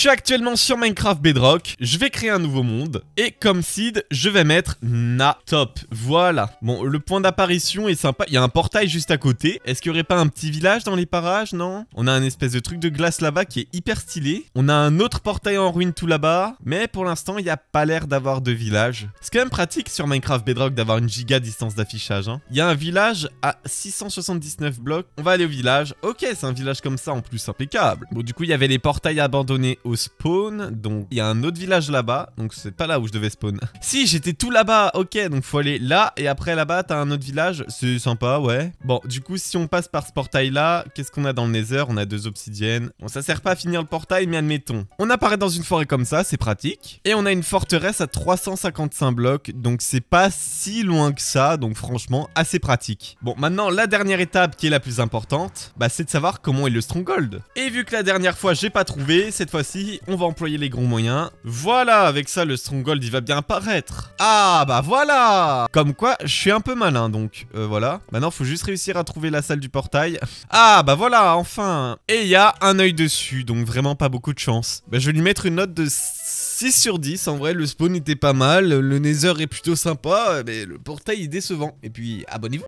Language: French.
Je suis actuellement sur Minecraft Bedrock, je vais créer un nouveau monde, et comme seed, je vais mettre na top. Voilà. Bon, le point d'apparition est sympa, il y a un portail juste à côté. Est-ce qu'il n'y aurait pas un petit village dans les parages, non On a un espèce de truc de glace là-bas qui est hyper stylé. On a un autre portail en ruine tout là-bas, mais pour l'instant, il n'y a pas l'air d'avoir de village. C'est quand même pratique sur Minecraft Bedrock d'avoir une giga distance d'affichage. Hein. Il y a un village à 679 blocs. On va aller au village. Ok, c'est un village comme ça en plus, impeccable. Bon, du coup, il y avait les portails abandonnés spawn. Donc il y a un autre village là-bas. Donc c'est pas là où je devais spawn. si, j'étais tout là-bas. Ok, donc faut aller là. Et après là-bas, t'as un autre village. C'est sympa, ouais. Bon, du coup, si on passe par ce portail-là, qu'est-ce qu'on a dans le nether On a deux obsidiennes. Bon, ça sert pas à finir le portail, mais admettons. On apparaît dans une forêt comme ça, c'est pratique. Et on a une forteresse à 355 blocs. Donc c'est pas si loin que ça. Donc franchement, assez pratique. Bon, maintenant, la dernière étape qui est la plus importante, bah c'est de savoir comment est le stronghold. Et vu que la dernière fois, j'ai pas trouvé, cette fois-ci, on va employer les gros moyens. Voilà, avec ça, le stronghold, il va bien apparaître. Ah, bah voilà Comme quoi, je suis un peu malin, donc. Euh, voilà. Maintenant, faut juste réussir à trouver la salle du portail. Ah, bah voilà, enfin Et il y a un œil dessus, donc vraiment pas beaucoup de chance. Bah, je vais lui mettre une note de 6 sur 10. En vrai, le spawn était pas mal, le nether est plutôt sympa, mais le portail est décevant. Et puis, abonnez-vous